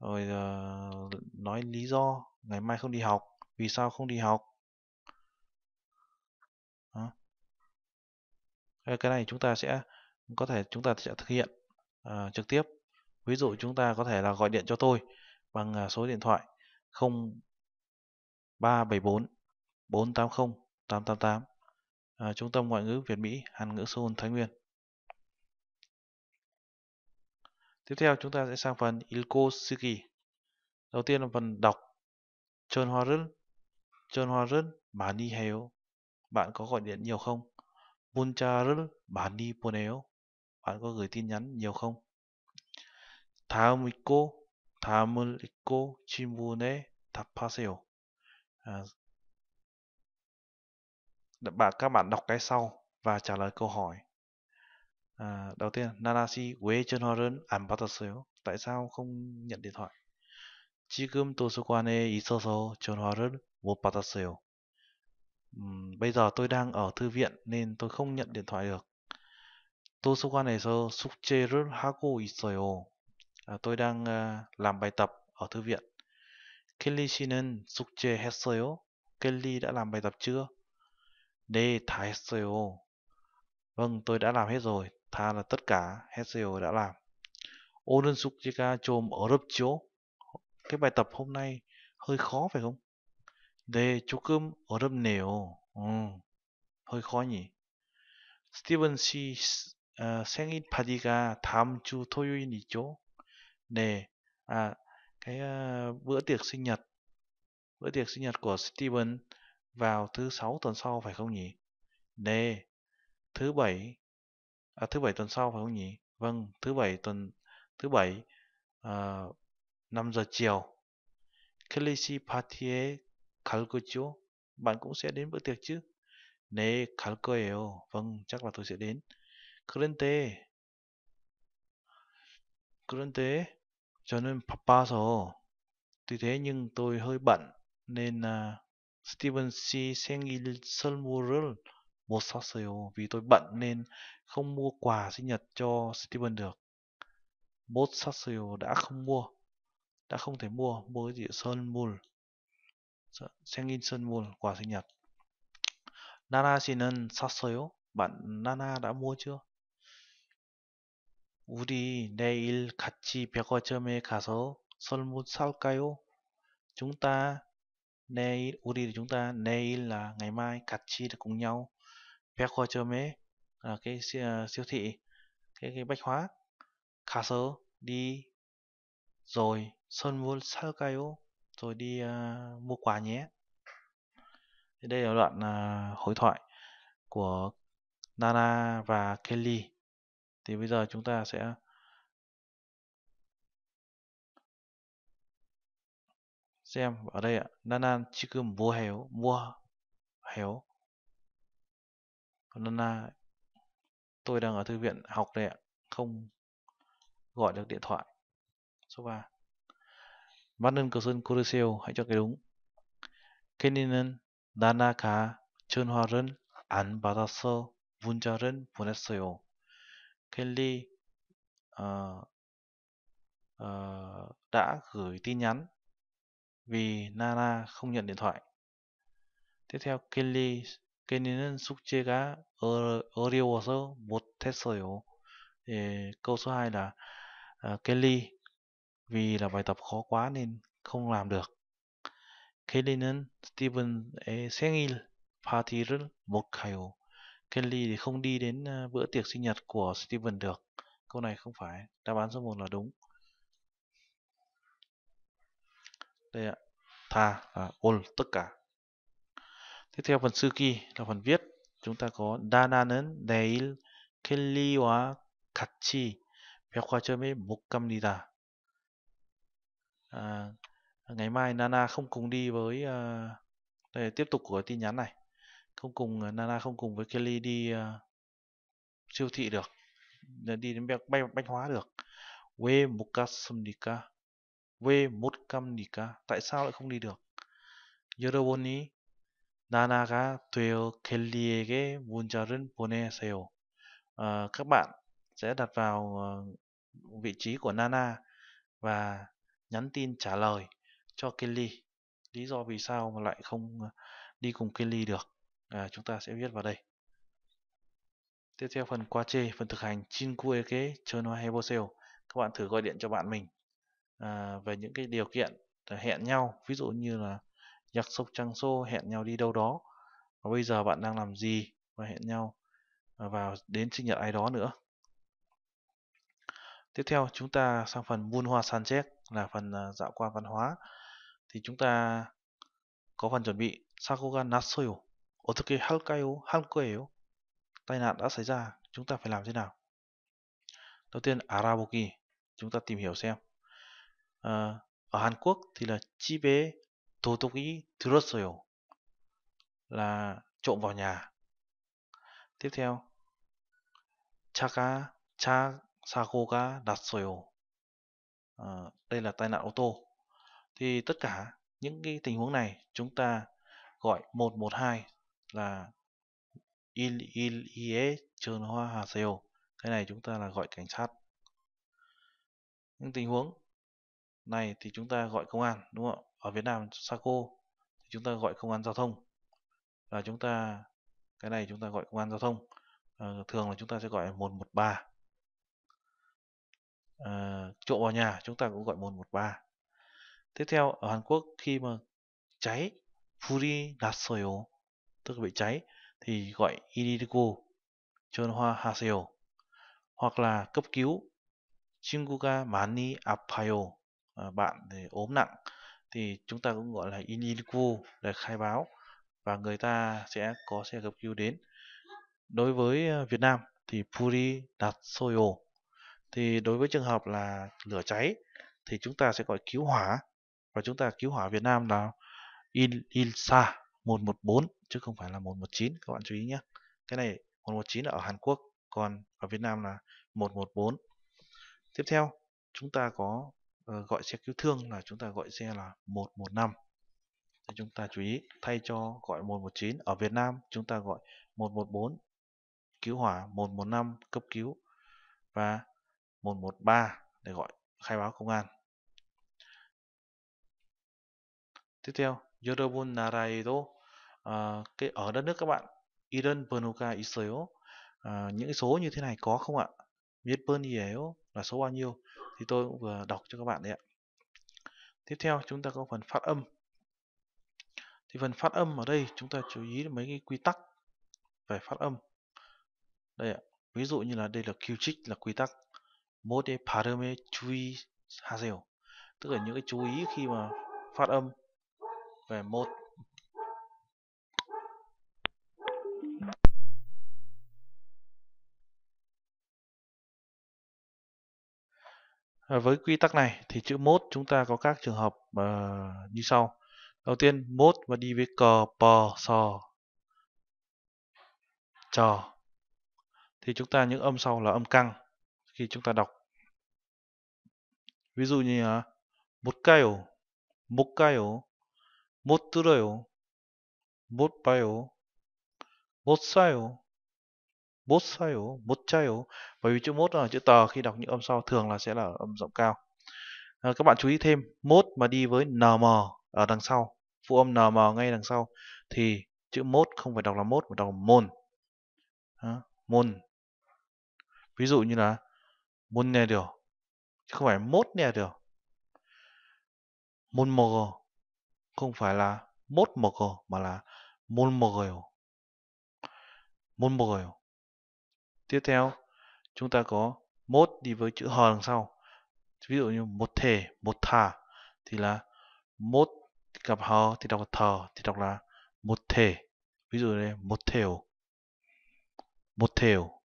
S1: rồi uh, nói lý do ngày mai không đi học, vì sao không đi học. Đó. Cái này chúng ta sẽ có thể chúng ta sẽ thực hiện à, trực tiếp ví dụ chúng ta có thể là gọi điện cho tôi bằng à, số điện thoại 0374 480 888 à, Trung tâm Ngoại ngữ Việt Mỹ Hàn ngữ Seoul Thái Nguyên Tiếp theo chúng ta sẽ sang phần Ilko Suki Đầu tiên là phần đọc Chôn hoa rứt Chôn hoa rứt Mani heo Bạn có gọi điện nhiều không? Buncha rứt Mani poneo bạn có gửi tin nhắn nhiều không? 다음 읽고 다음을 읽고 질문에 답하세요. À, bạn các bạn đọc cái sau và trả lời câu hỏi. À, đầu tiên, Nanashi 왜 전화를 안 받았어요? Tại sao không nhận điện thoại? 지금 도서관에 있어서 전화를 못 받았어요. bây giờ tôi đang ở thư viện nên tôi không nhận điện thoại được. 도서관에서 숙제를 하고 있어요. 아, tôi đang à, làm bài tập ở thư viện. Kelly 씨는 숙제 했어요? Kelly đã làm bài tập chưa? 네, 다 했어요. Vâng, tôi đã làm hết rồi. 다 là tất cả, 했어요 đã làm. 오늘 숙제가 좀 어렵죠? Cái bài tập hôm nay hơi khó phải không? 네, 조금 어렵네요. 음, hơi khó nhỉ? Steven C 어, 생일 파티가 다음 주 토요일이죠. 네. À, cái bữa tiệc sinh nhật bữa tiệc sinh nhật của Steven vào thứ sáu tuần sau phải không nhỉ? Nè, thứ bảy à, thứ bảy tuần sau phải không nhỉ? Vâng, thứ bảy tuần thứ bảy uh, 5 giờ chiều. Kelly Party에 갈 거죠? Bạn cũng sẽ đến bữa tiệc chứ? Nè, 갈 거예요. Vâng, chắc là tôi sẽ đến. 그런데 그런데 저는 바빠서 tuy thế nhưng tôi hơi bận nên Steven C 생일 선물을 못 샀어요 vì tôi bận nên không mua quà sinh nhật cho Steven được 못 샀어요 đã không mua đã không thể mua mua cái gì 선물 생일 선물 quà sinh nhật Nana 씨는 샀어요? Bạn Nana đã mua chưa? 우리 내일 같이 백화점에 가서 설문 살까요? Chúng 내일 우리 chúng 내일 là ngày mai 같이 là cùng nhau 백화점에 là cái siêu thị cái cái bách hóa 가서 đi rồi sơn mua 살까요? rồi đi uh, mua quà nhé. Đây là đoạn uh, hội thoại của Nana và Kelly thì bây giờ chúng ta sẽ xem ở đây ạ nanan 지금 mua 해요? mua 해요? Nana tôi đang ở thư viện học đây ạ không gọi được điện thoại số 3 Madden sơn Coruscant hãy cho cái đúng Keninen Danaka 전화를 안 받아서 문자를 보냈어요 Kelly uh, uh, đã gửi tin nhắn vì Nana không nhận điện thoại. Tiếp theo Kelly Kenny는 숙제가 어려, 어려워서 못했어요. 예, câu số 2 là uh, Kelly vì là bài tập khó quá nên không làm được. Kelly는 스티븐의 생일 파티를 못 가요. Kelly thì không đi đến ờ, bữa tiệc sinh nhật của Steven được. Câu này không phải, đáp án số 1 là đúng. Đây ạ, tha là all tất cả. Tiếp theo phần sư kỳ là phần viết. Chúng ta có 나나는 내일 켈리와 같이 백화점에 못 갑니다. À, ngày mai Nana không cùng đi với uh, đây tiếp tục của tin nhắn này không cùng ờ, Nana không cùng với Kelly đi uh, siêu thị được đi đến bay bách hóa được we mukasumdika we mutkamdika tại sao lại không đi được Nana ga 나나가 Kelly ge 문자를 보내세요. À, các bạn sẽ đặt vào uh, vị trí của Nana và nhắn tin trả lời cho Kelly. Lý do vì sao mà lại không đi cùng Kelly được à, chúng ta sẽ viết vào đây tiếp theo phần qua chê phần thực hành chơi Chinkueke Chono Heboseo các bạn thử gọi điện cho bạn mình à, về những cái điều kiện hẹn nhau ví dụ như là giặc sốc trăng xô hẹn nhau đi đâu đó và bây giờ bạn đang làm gì và hẹn nhau à, vào đến sinh nhật ai đó nữa tiếp theo chúng ta sang phần buôn hoa san chét là phần à, dạo qua văn hóa thì chúng ta có phần chuẩn bị sakuga nasoyo 어떻게 할까요? 할 거예요. Tai nạn đã xảy ra, chúng ta phải làm thế nào? Đầu tiên, 알아보기. Chúng ta tìm hiểu xem. Ờ, ở Hàn Quốc thì là 집에 도둑이 들었어요. Là trộm vào nhà. Tiếp theo, 차가 차 사고가 났어요. Ờ, đây là tai nạn ô tô. Thì tất cả những cái tình huống này chúng ta gọi 112 là il il ie trơn hoa hà sêu cái này chúng ta là gọi cảnh sát những tình huống này thì chúng ta gọi công an đúng không ở Việt Nam Saco thì chúng ta gọi công an giao thông và chúng ta cái này chúng ta gọi công an giao thông à, thường là chúng ta sẽ gọi 113 à, ờ, trộm vào nhà chúng ta cũng gọi 113 tiếp theo ở Hàn Quốc khi mà cháy Furi Nasoyo tức là bị cháy thì gọi Iriko Chonhwa Haseo hoặc là cấp cứu Shinguga Mani Apayo à, bạn thì ốm nặng thì chúng ta cũng gọi là Iriko để khai báo và người ta sẽ có xe cấp cứu đến đối với à, Việt Nam thì Puri Datsoyo thì đối với trường hợp là lửa cháy thì chúng ta sẽ gọi cứu hỏa và chúng ta cứu hỏa Việt Nam là Il Ilsa 114 chứ không phải là 119 các bạn chú ý nhé cái này 119 là ở Hàn Quốc còn ở Việt Nam là 114 tiếp theo chúng ta có uh, gọi xe cứu thương là chúng ta gọi xe là 115 thì chúng ta chú ý thay cho gọi 119 ở Việt Nam chúng ta gọi 114 cứu hỏa 115 cấp cứu và 113 để gọi khai báo công an tiếp theo Yorobun Naraido Ờ, cái ở đất nước các bạn Iran Pernuka Israel à, ờ, những số như thế này có không ạ biết Perniel là số bao nhiêu thì tôi cũng vừa đọc cho các bạn đấy ạ tiếp theo chúng ta có phần phát âm thì phần phát âm ở đây chúng ta chú ý mấy cái quy tắc về phát âm đây ạ ví dụ như là đây là Q là quy tắc một parame chui hazel tức là những cái chú ý khi mà phát âm về một Ờ, với quy tắc này thì chữ mốt chúng ta có các trường hợp uh, như sau. Đầu tiên mốt và đi với cờ, pờ, sò, trò. Thì chúng ta những âm sau là âm căng khi chúng ta đọc. Ví dụ như uh, một cái ổ, một cái ổ, một tư rồi ổ, một bài ổ, một sai ổ, bốt sayo, bốt chayo. Bởi vì chữ mốt là chữ tờ khi đọc những âm sau thường là sẽ là âm giọng cao. À, các bạn chú ý thêm, mốt mà đi với nm ở đằng sau, phụ âm nm ngay đằng sau thì chữ mốt không phải đọc là mốt mà đọc là môn. À, môn. Ví dụ như là môn nè điều, chứ không phải mốt nè điều. Môn mờ, không phải là mốt mờ mà là môn mờ. môn mờ Tiếp theo, chúng ta có mốt đi với chữ hờ đằng sau. Ví dụ như một thể, một thả thì là mốt gặp hờ thì đọc là thờ thì đọc là một thể. Ví dụ đây một thều. Một thều.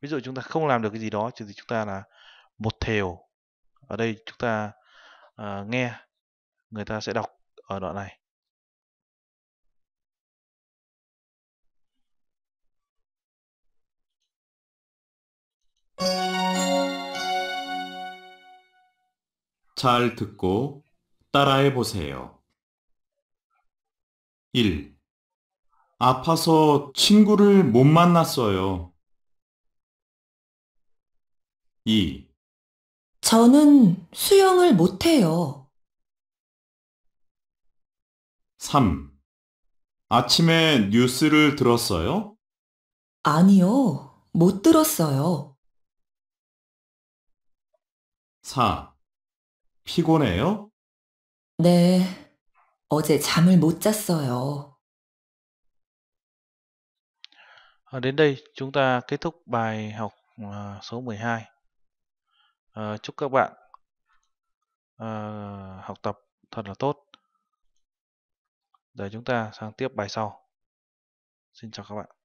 S1: Ví dụ chúng ta không làm được cái gì đó thì chúng ta là một thều. Ở đây chúng ta uh, nghe người ta sẽ đọc ở đoạn này
S3: 잘 듣고 따라해 보세요. 1. 아파서 친구를 못 만났어요. 2.
S4: 저는 수영을 못해요.
S3: 3. 아침에 뉴스를 들었어요?
S4: 아니요, 못 들었어요.
S3: 4.
S1: 피곤해요?
S4: 네, 어제 잠을 못 잤어요.
S1: À, đến đây chúng ta kết thúc bài học à, số 12. À, chúc các bạn à, học tập thật là tốt. Để chúng ta
S4: sang tiếp bài sau. Xin chào các bạn.